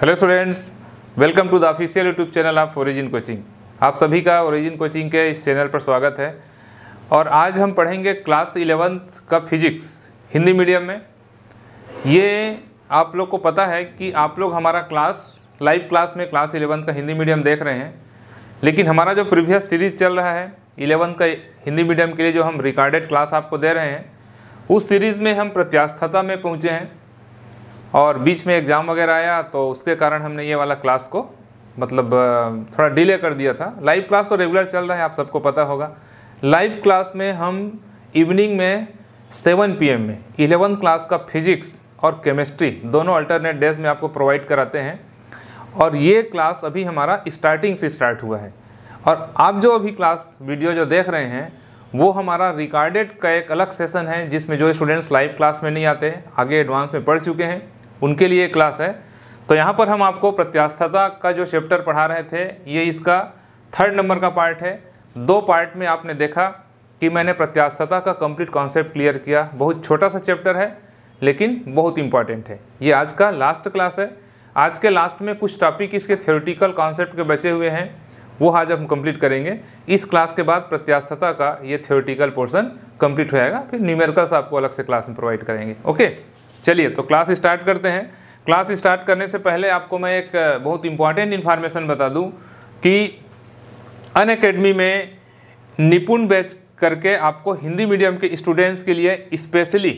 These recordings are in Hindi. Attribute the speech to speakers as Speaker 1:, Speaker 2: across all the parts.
Speaker 1: hello students welcome to the official YouTube channel of Origin coaching आप सभी का ओरिजिन कोचिंग के इस चैनल पर स्वागत है और आज हम पढ़ेंगे क्लास इलेवेंथ का फिजिक्स हिंदी मीडियम में ये आप लोग को पता है कि आप लोग हमारा क्लास लाइव क्लास में क्लास इलेवेंथ का हिंदी मीडियम देख रहे हैं लेकिन हमारा जो प्रीवियस सीरीज़ चल रहा है इलेवंथ का हिंदी मीडियम के लिए जो हम रिकॉर्डेड क्लास आपको दे रहे हैं उस सीरीज़ में हम प्रत्यास्थता में पहुँचे हैं और बीच में एग्ज़ाम वगैरह आया तो उसके कारण हमने ये वाला क्लास को मतलब थोड़ा डिले कर दिया था लाइव क्लास तो रेगुलर चल रहा है आप सबको पता होगा लाइव क्लास में हम इवनिंग में सेवन पी में इलेवन क्लास का फिजिक्स और केमिस्ट्री दोनों अल्टरनेट डेज में आपको प्रोवाइड कराते हैं और ये क्लास अभी हमारा स्टार्टिंग से स्टार्ट हुआ है और आप जो अभी क्लास वीडियो जो देख रहे हैं वो हमारा रिकॉर्डेड का एक अलग सेशन है जिसमें जो स्टूडेंट्स लाइव क्लास में नहीं आते आगे एडवांस में पढ़ चुके हैं उनके लिए क्लास है तो यहाँ पर हम आपको प्रत्यास्थता का जो चैप्टर पढ़ा रहे थे ये इसका थर्ड नंबर का पार्ट है दो पार्ट में आपने देखा कि मैंने प्रत्यास्थता का कंप्लीट कॉन्सेप्ट क्लियर किया बहुत छोटा सा चैप्टर है लेकिन बहुत इंपॉर्टेंट है ये आज का लास्ट क्लास है आज के लास्ट में कुछ टॉपिक इसके थ्योरिटिकल कॉन्सेप्ट के बचे हुए हैं वो आज हम कंप्लीट करेंगे इस क्लास के बाद प्रत्यास्थता का ये थ्योरिटिकल पोर्शन कंप्लीट हो जाएगा फिर न्यूमेरिकल्स आपको अलग से क्लास में प्रोवाइड करेंगे ओके चलिए तो क्लास स्टार्ट करते हैं क्लास स्टार्ट करने से पहले आपको मैं एक बहुत इंपॉर्टेंट इन्फॉर्मेशन बता दूं कि अन अकेडमी में निपुण बैच करके आपको हिंदी मीडियम के स्टूडेंट्स के लिए स्पेशली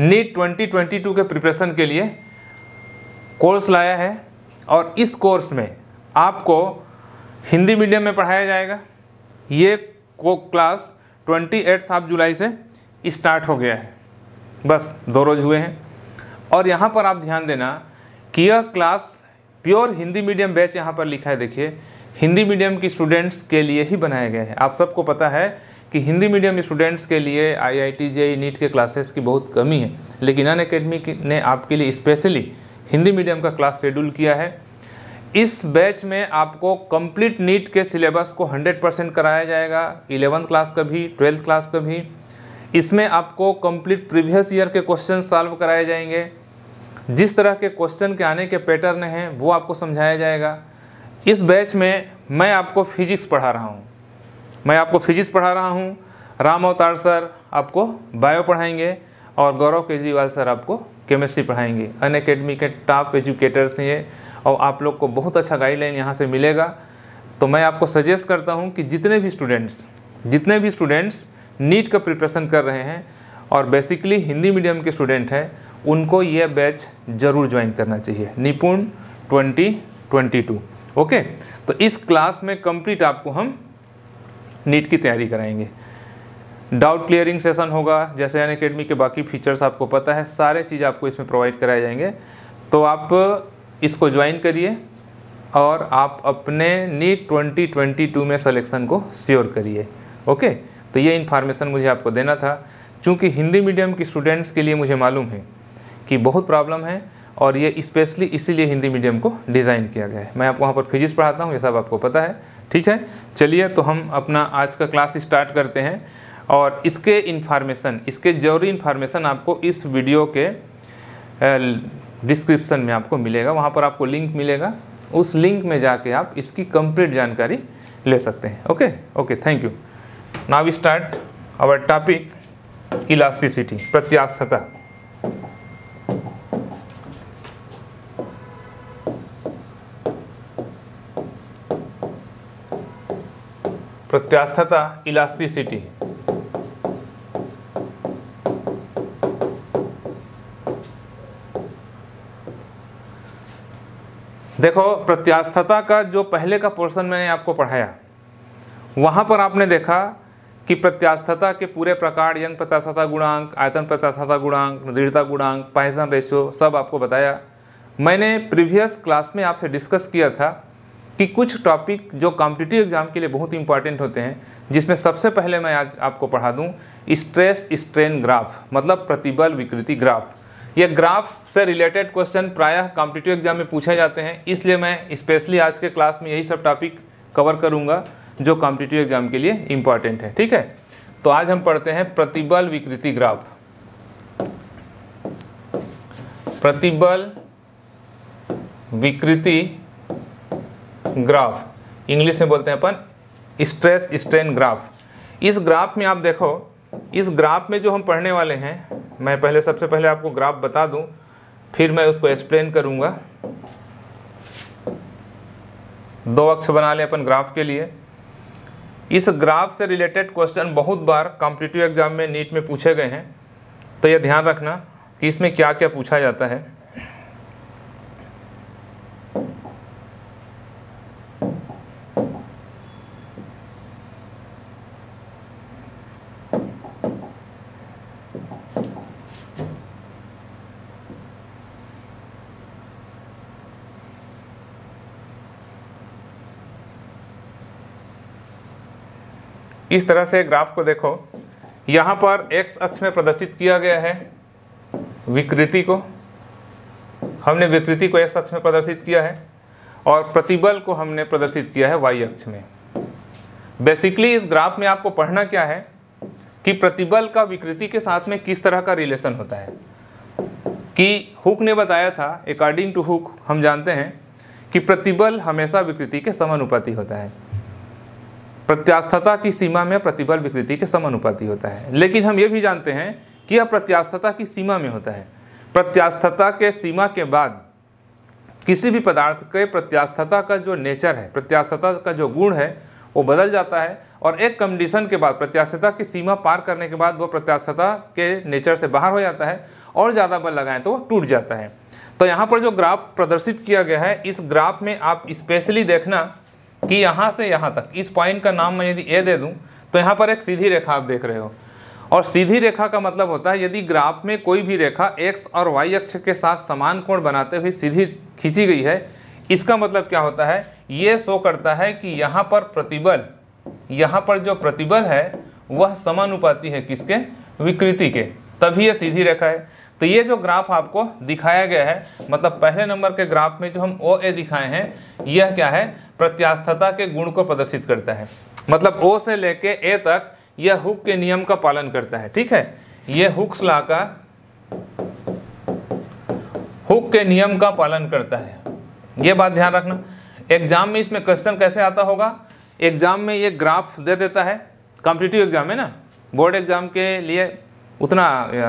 Speaker 1: नीट 2022 के प्रिपरेशन के लिए कोर्स लाया है और इस कोर्स में आपको हिंदी मीडियम में पढ़ाया जाएगा ये को class twenty eighth of July से स्टार्ट हो गया है बस दो रोज हुए हैं और यहाँ पर आप ध्यान देना कि यह class pure Hindi medium batch यहाँ पर लिखा है देखिए हिंदी मीडियम की स्टूडेंट्स के लिए ही बनाया गया है आप सबको पता है कि हिंदी मीडियम स्टूडेंट्स के लिए I I T J NEET के क्लासेस की बहुत कमी है लेकिन अन अकेडमी ने आपके लिए स्पेशली हिंदी मीडियम का क्लास शेड्यूल किया है इस बैच में आपको कंप्लीट नीट के सिलेबस को 100 परसेंट कराया जाएगा इलेवंथ क्लास का भी ट्वेल्थ क्लास का भी इसमें आपको कंप्लीट प्रीवियस ईयर के क्वेश्चन सॉल्व कराए जाएंगे जिस तरह के क्वेश्चन के आने के पैटर्न हैं वो आपको समझाया जाएगा इस बैच में मैं आपको फिजिक्स पढ़ा रहा हूँ मैं आपको फिजिक्स पढ़ा रहा हूँ राम अवतार सर आपको बायो पढ़ाएंगे और गौरव केजरीवाल सर आपको केमिस्ट्री पढ़ाएंगे अन अकेडमी के टॉप एजुकेटर्स हैं ये और आप लोग को बहुत अच्छा गाइडलाइन यहाँ से मिलेगा तो मैं आपको सजेस्ट करता हूँ कि जितने भी स्टूडेंट्स जितने भी स्टूडेंट्स नीट का प्रिपरेशन कर रहे हैं और बेसिकली हिंदी मीडियम के स्टूडेंट हैं उनको ये बैच ज़रूर ज्वाइन करना चाहिए निपुण 2022 ओके तो इस क्लास में कंप्लीट आपको हम नीट की तैयारी कराएंगे डाउट क्लियरिंग सेशन होगा जैसे एन अकेडमी के बाकी फीचर्स आपको पता है सारे चीज़ आपको इसमें प्रोवाइड कराए जाएंगे तो आप इसको ज्वाइन करिए और आप अपने नीट 2022 में सिलेक्शन को श्योर करिए ओके तो ये इन्फॉर्मेशन मुझे आपको देना था चूँकि हिंदी मीडियम के स्टूडेंट्स के लिए मुझे मालूम है कि बहुत प्रॉब्लम है और ये स्पेशली इसीलिए हिंदी मीडियम को डिज़ाइन किया गया है मैं आपको वहाँ पर फिजिक्स पढ़ाता हूँ ये सब आपको पता है ठीक है चलिए तो हम अपना आज का क्लास स्टार्ट करते हैं और इसके इन्फॉर्मेशन इसके जरूरी इन्फॉर्मेशन आपको इस वीडियो के डिस्क्रिप्शन में आपको मिलेगा वहाँ पर आपको लिंक मिलेगा उस लिंक में जाके आप इसकी कंप्लीट जानकारी ले सकते हैं okay okay thank you now we start our topic elasticity pratyasthata प्रत्यास्थता इलास्टिसिटी देखो प्रत्यास्थता का जो पहले का पोर्शन मैंने आपको पढ़ाया वहां पर आपने देखा कि प्रत्यास्थता के पूरे प्रकार यंग प्रत्याशाता गुणांक आयतन प्रत्याशाता गुणांक दृढ़ता गुणांक पाइजन रेशियो सब आपको बताया मैंने प्रीवियस क्लास में आपसे डिस्कस किया था कि कुछ टॉपिक जो कॉम्पिटिटिव एग्जाम के लिए बहुत इंपॉर्टेंट होते हैं जिसमें सबसे पहले मैं आज आपको पढ़ा दूँ स्ट्रेस स्ट्रेन ग्राफ मतलब प्रतिबल विकृति ग्राफ यह ग्राफ से रिलेटेड क्वेश्चन प्रायः कॉम्पिटिटिव एग्जाम में पूछे जाते हैं इसलिए मैं स्पेशली आज के क्लास में यही सब टॉपिक कवर करूँगा जो कॉम्पिटिटिव एग्जाम के लिए इंपॉर्टेंट है ठीक है तो आज हम पढ़ते हैं प्रतिबल विकृति ग्राफ प्रतिबल विकृति ग्राफ इंग्लिश में बोलते हैं अपन स्ट्रेस स्ट्रेन ग्राफ इस ग्राफ में आप देखो इस ग्राफ में जो हम पढ़ने वाले हैं मैं पहले सबसे पहले आपको ग्राफ बता दूं फिर मैं उसको एक्सप्लेन करूंगा दो अक्ष बना लें अपन ग्राफ के लिए इस ग्राफ से रिलेटेड क्वेश्चन बहुत बार कॉम्पिटिटिव एग्जाम में नीट में पूछे गए हैं तो यह ध्यान रखना कि इसमें क्या क्या पूछा जाता है इस तरह से ग्राफ को देखो यहाँ पर एक्स अक्ष में प्रदर्शित किया गया है विकृति को हमने विकृति को एक्स अक्ष में प्रदर्शित किया है और प्रतिबल को हमने प्रदर्शित किया है वाई अक्ष में बेसिकली इस ग्राफ में आपको पढ़ना क्या है कि प्रतिबल का विकृति के साथ में किस तरह का रिलेशन होता है कि हुक ने बताया था अकॉर्डिंग टू हुक हम जानते हैं कि प्रतिबल हमेशा विकृति के समानुपाती होता है प्रत्यास्थता की सीमा में प्रतिबल विकृति के समानुपाती होता है लेकिन हम ये भी जानते हैं कि यह प्रत्यास्थता की सीमा में होता है प्रत्यास्थता के सीमा के बाद किसी भी पदार्थ के प्रत्यास्थता का जो नेचर है प्रत्यास्थता का जो गुण है वो बदल जाता है और एक कंडीशन के बाद प्रत्याशता की सीमा पार करने के बाद वो प्रत्याशता के नेचर से बाहर हो जाता है और ज़्यादा बल लगाएं तो वो टूट जाता है तो यहाँ पर जो ग्राफ प्रदर्शित किया गया है इस ग्राफ में आप स्पेशली देखना कि यहाँ से यहाँ तक इस पॉइंट का नाम मैं यदि ए दे दूँ तो यहाँ पर एक सीधी रेखा आप देख रहे हो और सीधी रेखा का मतलब होता है यदि ग्राफ में कोई भी रेखा एक्स और वाई अक्ष के साथ समान कोण बनाते हुए सीधी खींची गई है इसका मतलब क्या होता है ये शो करता है कि यहाँ पर प्रतिबल यहाँ पर जो प्रतिबल है वह समानुपाती है किसके विकृति के तभी यह सीधी रेखा है तो ये जो ग्राफ आपको दिखाया गया है मतलब पहले नंबर के ग्राफ में जो हम ओ ए दिखाए हैं यह क्या है प्रत्यास्थता के गुण को प्रदर्शित करता है मतलब ओ से लेके ए तक यह हुक के नियम का पालन करता है ठीक है यह हुक्स ला का हुक के नियम का पालन करता है ये बात ध्यान रखना एग्जाम में इसमें क्वेश्चन कैसे आता होगा एग्जाम में ये ग्राफ दे देता है कॉम्पिटिटिव एग्जाम है ना बोर्ड एग्जाम के लिए उतना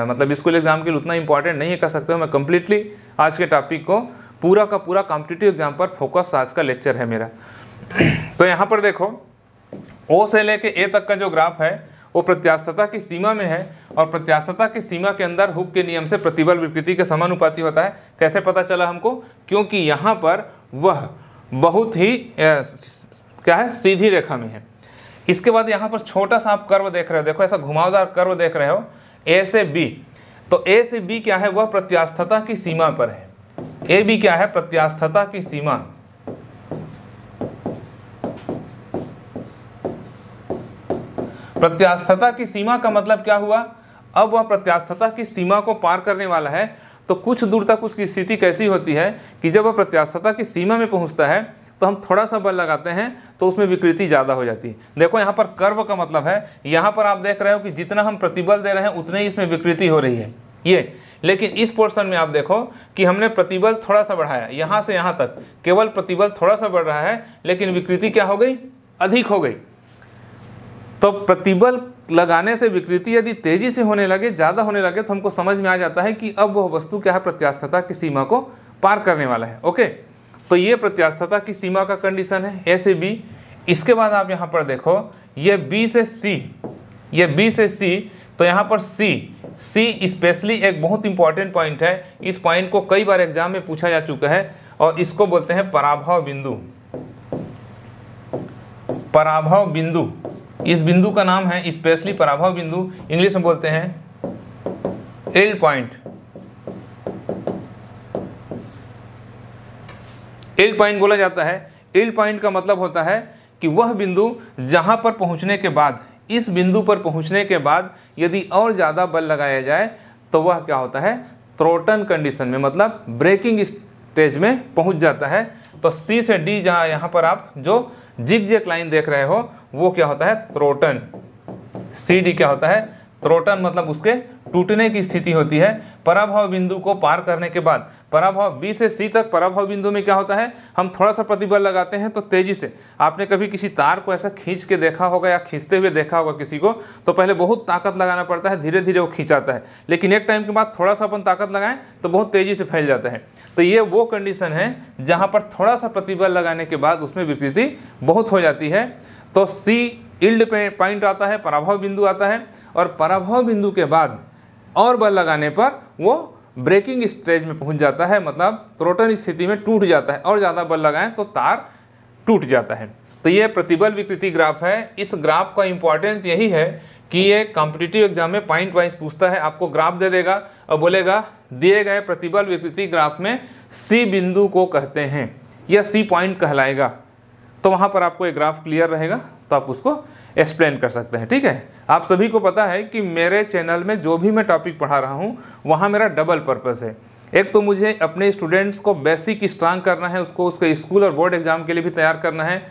Speaker 1: मतलब स्कूल एग्ज़ाम के लिए उतना इंपॉर्टेंट नहीं है कह सकते मैं कम्प्लीटली आज के टॉपिक को पूरा का पूरा कॉम्पिटेटिव एग्जाम पर फोकस आज का लेक्चर है मेरा तो यहाँ पर देखो ओ से लेके ए तक का जो ग्राफ है वो प्रत्यास्थता की सीमा में है और प्रत्यास्थता की सीमा के अंदर हुक के नियम से प्रतिबल विकृति के समानुपाती होता है कैसे पता चला हमको क्योंकि यहाँ पर वह बहुत ही ए, क्या है सीधी रेखा में है इसके बाद यहाँ पर छोटा सा आप कर्व देख रहे हो देखो ऐसा घुमावदार कर्व देख रहे हो ए से बी तो ए से बी क्या है वह प्रत्यास्थता की सीमा पर है ए बी क्या है प्रत्यास्थता की सीमा प्रत्यास्थता की सीमा का मतलब क्या हुआ अब वह प्रत्यास्थता की सीमा को पार करने वाला है तो कुछ दूर तक उसकी स्थिति कैसी होती है कि जब वह प्रत्यास्थता की सीमा में पहुंचता है तो हम थोड़ा सा बल लगाते हैं तो उसमें विकृति ज़्यादा हो जाती है देखो यहाँ पर कर्व का मतलब है यहाँ पर आप देख रहे हो कि जितना हम प्रतिबल दे रहे हैं उतने ही इसमें विकृति हो रही है ये लेकिन इस पोर्शन में आप देखो कि हमने प्रतिबल थोड़ा सा बढ़ाया यहाँ से यहाँ तक केवल प्रतिबल थोड़ा सा बढ़ रहा है लेकिन विकृति क्या हो गई अधिक हो गई तो प्रतिबल लगाने से विकृति यदि तेजी से होने लगे ज़्यादा होने लगे तो हमको समझ में आ जाता है कि अब वह वस्तु क्या है प्रत्यास्थता की सीमा को पार करने वाला है ओके तो ये था कि सीमा का कंडीशन है ए से बी इसके बाद आप यहाँ पर देखो ये बी से सी ये बी से सी तो यहाँ पर सी सी स्पेशली एक बहुत इंपॉर्टेंट पॉइंट है इस पॉइंट को कई बार एग्जाम में पूछा जा चुका है और इसको बोलते हैं पराभव बिंदु पराभव बिंदु इस बिंदु का नाम है स्पेशली पराभव बिंदु इंग्लिश में बोलते हैं एल पॉइंट एल पॉइंट बोला जाता है एल पॉइंट का मतलब होता है कि वह बिंदु जहां पर पहुंचने के बाद इस बिंदु पर पहुंचने के बाद यदि और ज़्यादा बल लगाया जाए तो वह क्या होता है थ्रोटन कंडीशन में मतलब ब्रेकिंग स्टेज में पहुंच जाता है तो सी से डी जहाँ यहाँ पर आप जो जिग जेक लाइन देख रहे हो वो क्या होता है थ्रोटन सी डी क्या होता है थ्रोटन मतलब उसके टूटने की स्थिति होती है पराभव बिंदु को पार करने के बाद पराभव बी से सी तक पराभव बिंदु में क्या होता है हम थोड़ा सा प्रतिबल लगाते हैं तो तेजी से आपने कभी किसी तार को ऐसा खींच के देखा होगा या खींचते हुए देखा होगा किसी को तो पहले बहुत ताकत लगाना पड़ता है धीरे धीरे वो खींचाता है लेकिन एक टाइम के बाद थोड़ा सा अपन ताकत लगाएं तो बहुत तेजी से फैल जाता है तो ये वो कंडीशन है जहाँ पर थोड़ा सा प्रतिबल लगाने के बाद उसमें विकृति बहुत हो जाती है तो सी इल्ड पे पॉइंट आता है पराभव बिंदु आता है और पराभव बिंदु के बाद और बल लगाने पर वो ब्रेकिंग स्टेज में पहुंच जाता है मतलब त्रोटन स्थिति में टूट जाता है और ज़्यादा बल लगाएं तो तार टूट जाता है तो ये प्रतिबल विकृति ग्राफ है इस ग्राफ का इंपॉर्टेंस यही है कि ये कॉम्पिटिटिव एग्जाम में पॉइंट वाइज पूछता है आपको ग्राफ दे देगा और बोलेगा दिए गए प्रतिबल विकृति ग्राफ में सी बिंदु को कहते हैं या सी पॉइंट कहलाएगा तो वहाँ पर आपको ये ग्राफ क्लियर रहेगा तो आप उसको एक्सप्लेन कर सकते हैं ठीक है आप सभी को पता है कि मेरे चैनल में जो भी मैं टॉपिक पढ़ा रहा हूँ वहाँ मेरा डबल पर्पज़ है एक तो मुझे अपने स्टूडेंट्स को बेसिक स्ट्रांग करना है उसको उसके स्कूल और बोर्ड एग्ज़ाम के लिए भी तैयार करना है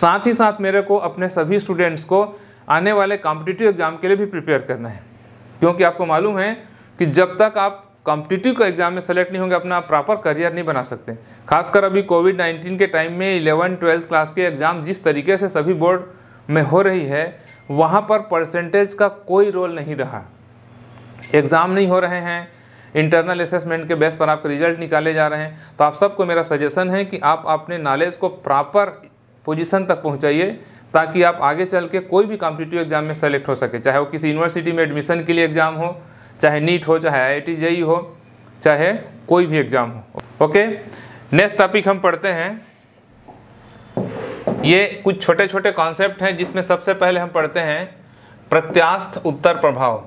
Speaker 1: साथ ही साथ मेरे को अपने सभी स्टूडेंट्स को आने वाले कॉम्पिटिटिव एग्ज़ाम के लिए भी प्रिपेयर करना है क्योंकि आपको मालूम है कि जब तक आप कॉम्पिटिटिव का एग्ज़ाम में सेलेक्ट नहीं होंगे अपना प्रॉपर करियर नहीं बना सकते खासकर अभी कोविड 19 के टाइम में इलेवन ट्वेल्थ क्लास के एग्ज़ाम जिस तरीके से सभी बोर्ड में हो रही है वहाँ पर परसेंटेज का कोई रोल नहीं रहा एग्ज़ाम नहीं हो रहे हैं इंटरनल असेसमेंट के बेस पर आपके रिजल्ट निकाले जा रहे हैं तो आप सबको मेरा सजेशन है कि आप अपने नॉलेज को प्रॉपर पोजीशन तक पहुंचाइए ताकि आप आगे चल के कोई भी कॉम्पिटिटिव एग्ज़ाम में सेलेक्ट हो सके चाहे वो किसी यूनिवर्सिटी में एडमिशन के लिए एग्ज़ाम हो चाहे नीट हो चाहे आई आई e हो चाहे कोई भी एग्ज़ाम हो ओके नेक्स्ट टॉपिक हम पढ़ते हैं ये कुछ छोटे छोटे कॉन्सेप्ट हैं जिसमें सबसे पहले हम पढ़ते हैं प्रत्यास्थ उत्तर प्रभाव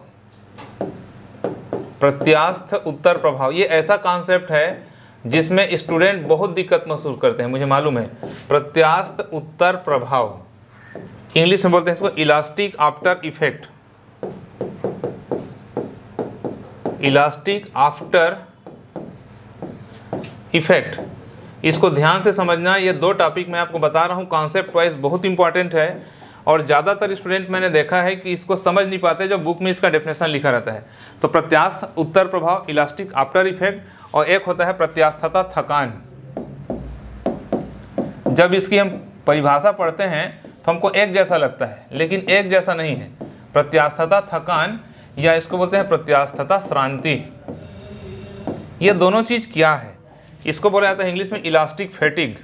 Speaker 1: प्रत्यास्थ उत्तर प्रभाव ये ऐसा कॉन्सेप्ट है जिसमें स्टूडेंट बहुत दिक्कत महसूस करते हैं मुझे मालूम है प्रत्यास्थ उत्तर प्रभाव इंग्लिश में बोलते हैं इसको elastic after effect elastic after effect इसको ध्यान से समझना ये दो टॉपिक मैं आपको बता रहा हूँ कॉन्सेप्ट वाइज बहुत इंपॉर्टेंट है और ज़्यादातर स्टूडेंट मैंने देखा है कि इसको समझ नहीं पाते जब बुक में इसका डेफिनेशन लिखा रहता है तो प्रत्यास्थ उत्तर प्रभाव इलास्टिक आफ्टर इफेक्ट और एक होता है प्रत्यास्थता थकान जब इसकी हम परिभाषा पढ़ते हैं तो हमको एक जैसा लगता है लेकिन एक जैसा नहीं है प्रत्यास्थता थकान या इसको बोलते हैं प्रत्यास्थता श्रांति ये दोनों चीज़ क्या है इसको बोला जाता है इंग्लिश में इलास्टिक फैटिग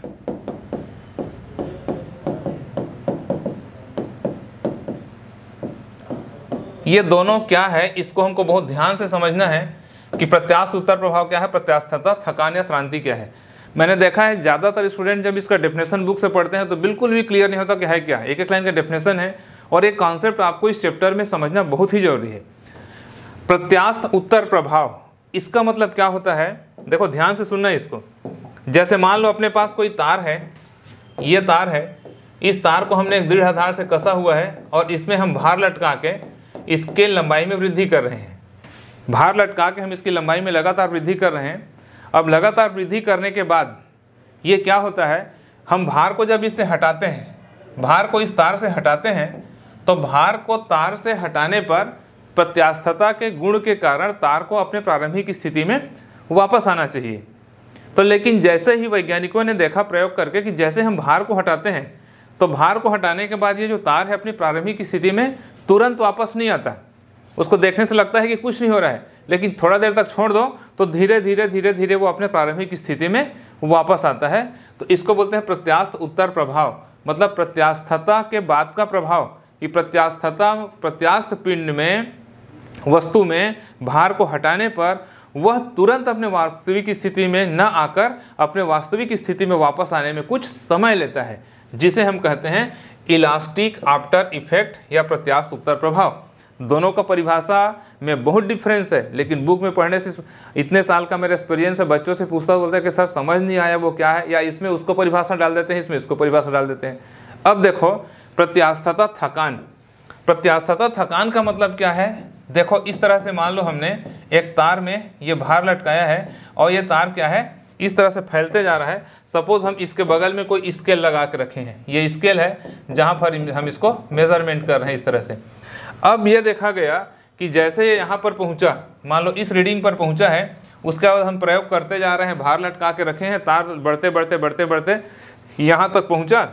Speaker 1: ये दोनों क्या है इसको हमको बहुत ध्यान से समझना है कि प्रत्यास्थ उत्तर प्रभाव क्या है प्रत्यास्थता थकान या श्रांति क्या है मैंने देखा है ज़्यादातर स्टूडेंट जब इसका डेफिनेशन बुक से पढ़ते हैं तो बिल्कुल भी क्लियर नहीं होता कि है क्या एक एक लाइन का डेफिनेशन है और एक कॉन्सेप्ट आपको इस चैप्टर में समझना बहुत ही जरूरी है प्रत्यास्थ उत्तर प्रभाव इसका मतलब क्या होता है देखो ध्यान से सुनना है इसको जैसे मान लो अपने पास कोई तार है ये तार है इस तार को हमने एक दृढ़ आधार से कसा हुआ है और इसमें हम भार लटका के इसके लंबाई में वृद्धि कर रहे हैं भार लटका के हम इसकी लंबाई में लगातार वृद्धि कर रहे हैं अब लगातार वृद्धि करने के बाद ये क्या होता है हम भार को जब इससे हटाते हैं भार को इस तार से हटाते हैं तो भार को तार से हटाने पर प्रत्यास्थता के गुण के कारण तार को अपने प्रारंभिक स्थिति में वापस आना चाहिए तो लेकिन जैसे ही वैज्ञानिकों ने देखा प्रयोग करके कि जैसे हम भार को हटाते हैं तो भार को हटाने के बाद ये जो तार है अपनी प्रारंभिक स्थिति में तुरंत वापस नहीं आता उसको देखने से लगता है कि कुछ नहीं हो रहा है लेकिन थोड़ा देर तक छोड़ दो तो धीरे धीरे धीरे धीरे वो अपने प्रारंभिक स्थिति में वापस आता है तो इसको बोलते हैं प्रत्यास्थ उत्तर प्रभाव मतलब प्रत्यास्थता के बाद का प्रभाव कि प्रत्यास्थता प्रत्यास्थ पिंड में वस्तु में भार को हटाने पर वह तुरंत अपने वास्तविक स्थिति में न आकर अपने वास्तविक स्थिति में वापस आने में कुछ समय लेता है जिसे हम कहते हैं इलास्टिक आफ्टर इफेक्ट या प्रत्यास्थ उत्तर प्रभाव दोनों का परिभाषा में बहुत डिफरेंस है लेकिन बुक में पढ़ने से इतने साल का मेरा एक्सपीरियंस है बच्चों से पूछता बोलता है कि सर समझ नहीं आया वो क्या है या इसमें उसको परिभाषा डाल देते हैं इसमें इसको परिभाषा डाल देते हैं अब देखो प्रत्यास्थता थकान प्रत्यास्थता थकान का मतलब क्या है देखो इस तरह से मान लो हमने एक तार में ये भार लटकाया है और ये तार क्या है इस तरह से फैलते जा रहा है सपोज़ हम इसके बगल में कोई स्केल लगा के रखे हैं ये स्केल है जहाँ पर हम इसको मेज़रमेंट कर रहे हैं इस तरह से अब ये देखा गया कि जैसे ये यहाँ पर पहुँचा मान लो इस रीडिंग पर पहुँचा है उसके बाद हम प्रयोग करते जा रहे हैं भार लटका के रखे हैं तार बढ़ते बढ़ते बढ़ते बढ़ते यहाँ तक पहुँचा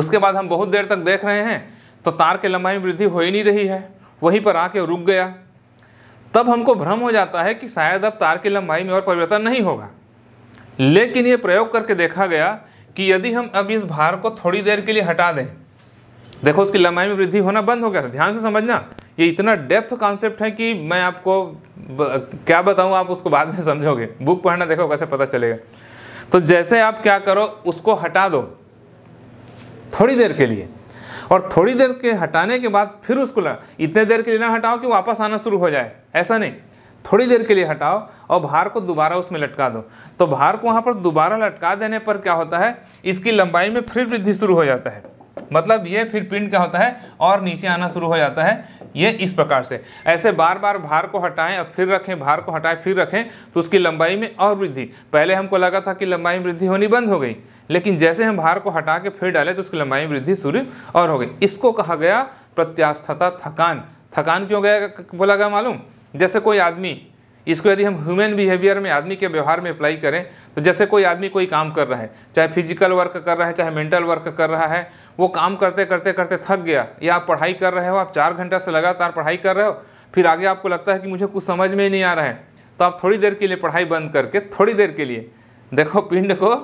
Speaker 1: उसके बाद हम बहुत देर तक देख रहे हैं तो तार की लंबाई में वृद्धि हो ही नहीं रही है वहीं पर आके रुक गया तब हमको भ्रम हो जाता है कि शायद अब तार की लंबाई में और परिवर्तन नहीं होगा लेकिन ये प्रयोग करके देखा गया कि यदि हम अब इस भार को थोड़ी देर के लिए हटा दें देखो उसकी लंबाई में वृद्धि होना बंद हो गया था ध्यान से समझना ये इतना डेप्थ कॉन्सेप्ट है कि मैं आपको क्या बताऊँ आप उसको बाद में समझोगे बुक पढ़ना देखो कैसे पता चलेगा तो जैसे आप क्या करो उसको हटा दो थोड़ी देर के लिए और थोड़ी देर के हटाने के बाद फिर उसको ला इतने देर के लिए ना हटाओ कि वापस आना शुरू हो जाए ऐसा नहीं थोड़ी देर के लिए हटाओ और भार को दोबारा उसमें लटका दो तो भार को वहाँ पर दोबारा लटका देने पर क्या होता है इसकी लंबाई में फिर वृद्धि शुरू हो जाता है मतलब ये फिर पिंड क्या होता है और नीचे आना शुरू हो जाता है ये इस प्रकार से ऐसे बार बार भार को हटाएं और फिर रखें भार को हटाएं फिर रखें तो उसकी लंबाई में और वृद्धि पहले हमको लगा था कि लंबाई में वृद्धि होनी बंद हो गई लेकिन जैसे हम भार को हटा के फिर डालें तो उसकी लंबाई वृद्धि सूर्य और हो गई इसको कहा गया प्रत्यास्थता थकान थकान क्यों गया बोला गया मालूम जैसे कोई आदमी इसको यदि हम ह्यूमन बिहेवियर में आदमी के व्यवहार में अप्लाई करें तो जैसे कोई आदमी कोई काम कर रहा है चाहे फिजिकल वर्क कर रहा है चाहे मेंटल वर्क कर रहा है वो काम करते करते करते थक गया या आप पढ़ाई कर रहे हो आप चार घंटा से लगातार पढ़ाई कर रहे हो फिर आगे आपको लगता है कि मुझे कुछ समझ में ही नहीं आ रहा है तो आप थोड़ी देर के लिए पढ़ाई बंद करके थोड़ी देर के लिए देखो पिंड को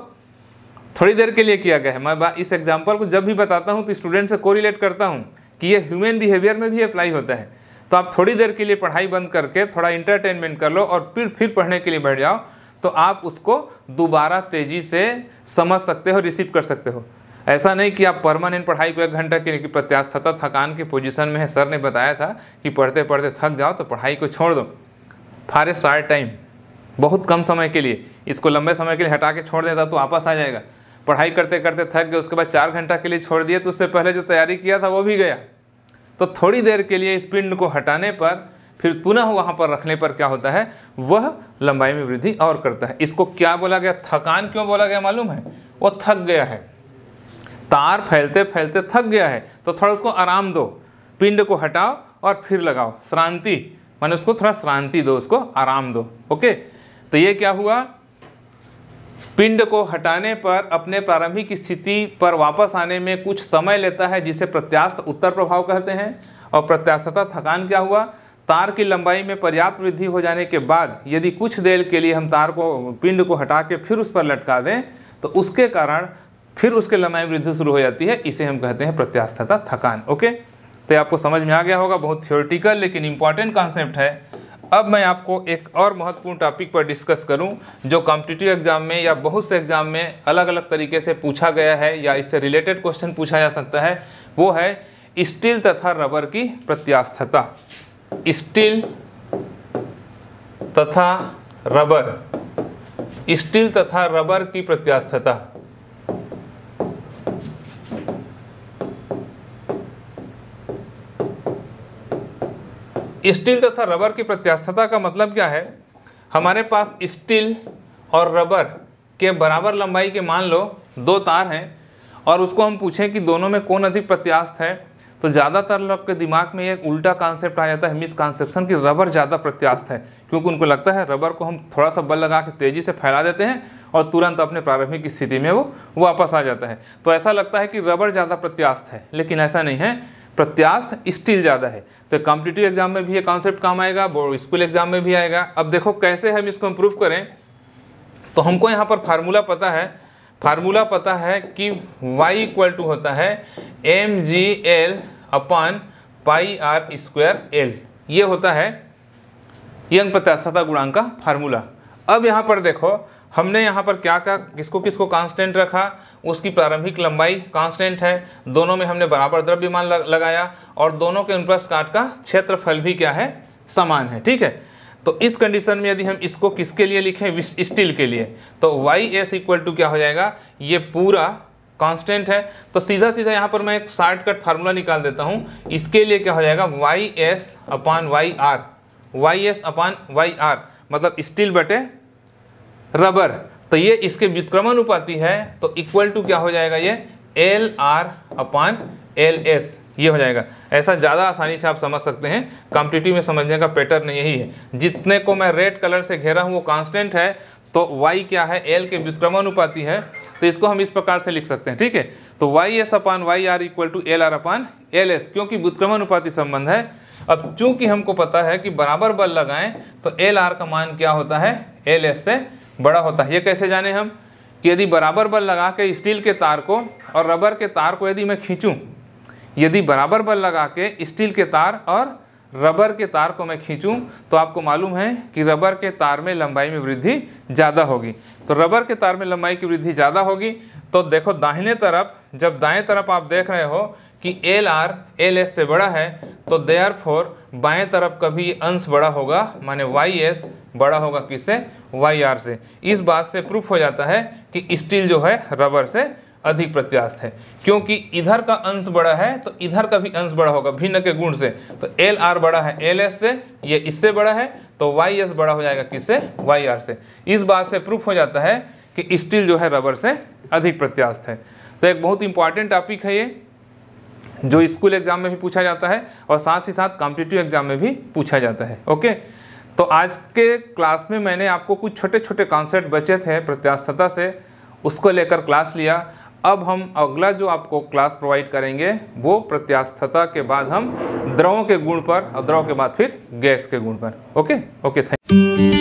Speaker 1: थोड़ी देर के लिए किया गया है मैं इस एग्जाम्पल को जब भी बताता हूँ तो स्टूडेंट से कोरिलेट करता हूँ कि ये ह्यूमन बिहेवियर में भी अप्लाई होता है तो आप थोड़ी देर के लिए पढ़ाई बंद करके थोड़ा इंटरटेनमेंट कर लो और फिर फिर पढ़ने के लिए बैठ जाओ तो आप उसको दोबारा तेज़ी से समझ सकते हो रिसीव कर सकते हो ऐसा नहीं कि आप परमानेंट पढ़ाई को एक घंटा के लिए प्रत्यास्थता थकान की पोजीशन में है सर ने बताया था कि पढ़ते पढ़ते थक जाओ तो पढ़ाई को छोड़ दो फारे सारे टाइम बहुत कम समय के लिए इसको लंबे समय के लिए हटा के छोड़ देता तो वापस आ जाएगा पढ़ाई करते करते थक गए उसके बाद चार घंटा के लिए छोड़ दिया तो उससे पहले जो तैयारी किया था वो भी गया तो थोड़ी देर के लिए इस पिंड को हटाने पर फिर पुनः वहाँ पर रखने पर क्या होता है वह लंबाई में वृद्धि और करता है इसको क्या बोला गया थकान क्यों बोला गया मालूम है वो थक गया है तार फैलते फैलते थक गया है तो थोड़ा उसको आराम दो पिंड को हटाओ और फिर लगाओ श्रांति मैंने उसको थोड़ा श्रांति दो उसको आराम दो ओके तो ये क्या हुआ पिंड को हटाने पर अपने प्रारंभिक स्थिति पर वापस आने में कुछ समय लेता है जिसे प्रत्यास्थ उत्तर प्रभाव कहते हैं और प्रत्याशता थकान क्या हुआ तार की लंबाई में पर्याप्त वृद्धि हो जाने के बाद यदि कुछ देर के लिए हम तार को पिंड को हटा के फिर उस पर लटका दें तो उसके कारण फिर उसके लंबाई वृद्धि शुरू हो जाती है इसे हम कहते हैं प्रत्यास्थता थकान ओके तो आपको समझ में आ गया होगा बहुत थियोरटिकल लेकिन इंपॉर्टेंट कॉन्सेप्ट है अब मैं आपको एक और महत्वपूर्ण टॉपिक पर डिस्कस करूं जो कॉम्पिटिटिव एग्जाम में या बहुत से एग्जाम में अलग अलग तरीके से पूछा गया है या इससे रिलेटेड क्वेश्चन पूछा जा सकता है वो है स्टील तथा रबर की प्रत्यास्थता स्टील तथा रबर स्टील तथा रबर की प्रत्यास्थता स्टील तथा रबर की प्रत्यास्थता का मतलब क्या है हमारे पास स्टील और रबर के बराबर लंबाई के मान लो दो तार हैं और उसको हम पूछें कि दोनों में कौन अधिक प्रत्यास्थ है तो ज़्यादातर लोग के दिमाग में एक उल्टा कॉन्सेप्ट आ जाता है मिसकॉन्सेप्शन कि रबर ज़्यादा प्रत्यास्थ है क्योंकि उनको लगता है रबर को हम थोड़ा सा बल लगा के तेज़ी से फैला देते हैं और तुरंत अपने प्रारंभिक स्थिति में वो वापस आ जाता है तो ऐसा लगता है कि रबर ज़्यादा प्रत्यास्थ है लेकिन ऐसा नहीं है प्रत्यास्थ स्टील ज़्यादा है तो कॉम्पिटेटिव एग्जाम में भी ये कॉन्सेप्ट काम आएगा बोर्ड स्कूल एग्जाम में भी आएगा अब देखो कैसे हम इसको इम्प्रूव करें तो हमको यहाँ पर फार्मूला पता है फार्मूला पता है कि y इक्वल टू होता है M G L upon pi R square L ये होता है यंग प्रत्यास्थता गुणांक का फार्मूला अब यहाँ पर देखो हमने यहाँ पर क्या क्या किसको किसको कांस्टेंट रखा उसकी प्रारंभिक लंबाई कांस्टेंट है दोनों में हमने बराबर द्रव्यमान लगाया और दोनों के अनुप्रस्थ काट का क्षेत्रफल भी क्या है समान है ठीक है तो इस कंडीशन में यदि हम इसको किसके लिए लिखें स्टील के लिए तो वाई एस इक्वल टू क्या हो जाएगा ये पूरा कांस्टेंट है तो सीधा सीधा यहाँ पर मैं एक शॉर्टकट फार्मूला निकाल देता हूँ इसके लिए क्या हो जाएगा Y S upon Y R Y S upon Y R मतलब स्टील बटे रबर तो ये इसके व्युत्क्रमानुपाती है तो इक्वल टू क्या हो जाएगा ये L R upon L S ये हो जाएगा ऐसा ज़्यादा आसानी से आप समझ सकते हैं कॉम्पिटिटिव में समझने का पैटर्न यही है जितने को मैं रेड कलर से घेरा हूँ वो कांस्टेंट है तो y क्या है l के व्युत्क्रमानुपाती है तो इसको हम इस प्रकार से लिख सकते हैं ठीक है तो Y S upon Y R equal to L R upon L S क्योंकि व्युत्क्रमानुपाती संबंध है अब चूंकि हमको पता है कि बराबर बल लगाएं तो एल आर का मान क्या होता है एल एस से बड़ा होता है ये कैसे जाने हम कि यदि बराबर बल लगा के स्टील के तार को और रबर के तार को यदि मैं खींचूं यदि बराबर बल लगा के स्टील के तार और रबर के तार को मैं खींचूं तो आपको मालूम है कि रबर के तार में लंबाई में वृद्धि ज़्यादा होगी तो रबर के तार में लंबाई की वृद्धि ज़्यादा होगी तो देखो दाहिने तरफ जब दाएं तरफ आप देख रहे हो कि एल आर एल एस से बड़ा है तो देआर फोर बाएं तरफ का भी अंश बड़ा होगा माने वाई एस बड़ा होगा किससे वाई आर से इस बात से प्रूफ हो जाता है कि स्टील जो है रबर से अधिक प्रत्यास्थ है क्योंकि इधर का अंश बड़ा है तो इधर का भी अंश बड़ा होगा भिन्न के गुण से तो एल आर बड़ा है एल एस से ये इससे बड़ा है तो वाई एस बड़ा हो जाएगा किससे वाई आर से इस बात से प्रूफ हो जाता है कि स्टील जो है रबर से अधिक प्रत्यास्थ है तो एक बहुत इंपॉर्टेंट टॉपिक है ये जो स्कूल एग्ज़ाम में भी पूछा जाता है और साथ ही साथ कॉम्पिटिटिव एग्ज़ाम में भी पूछा जाता है ओके तो आज के क्लास में मैंने आपको कुछ छोटे छोटे कॉन्सेप्ट बचे थे प्रत्यास्थता से उसको लेकर क्लास लिया अब हम अगला जो आपको क्लास प्रोवाइड करेंगे वो प्रत्यास्थता के बाद हम द्रवों के गुण पर और द्रव के बाद फिर गैस के गुण पर ओके ओके थैंक यू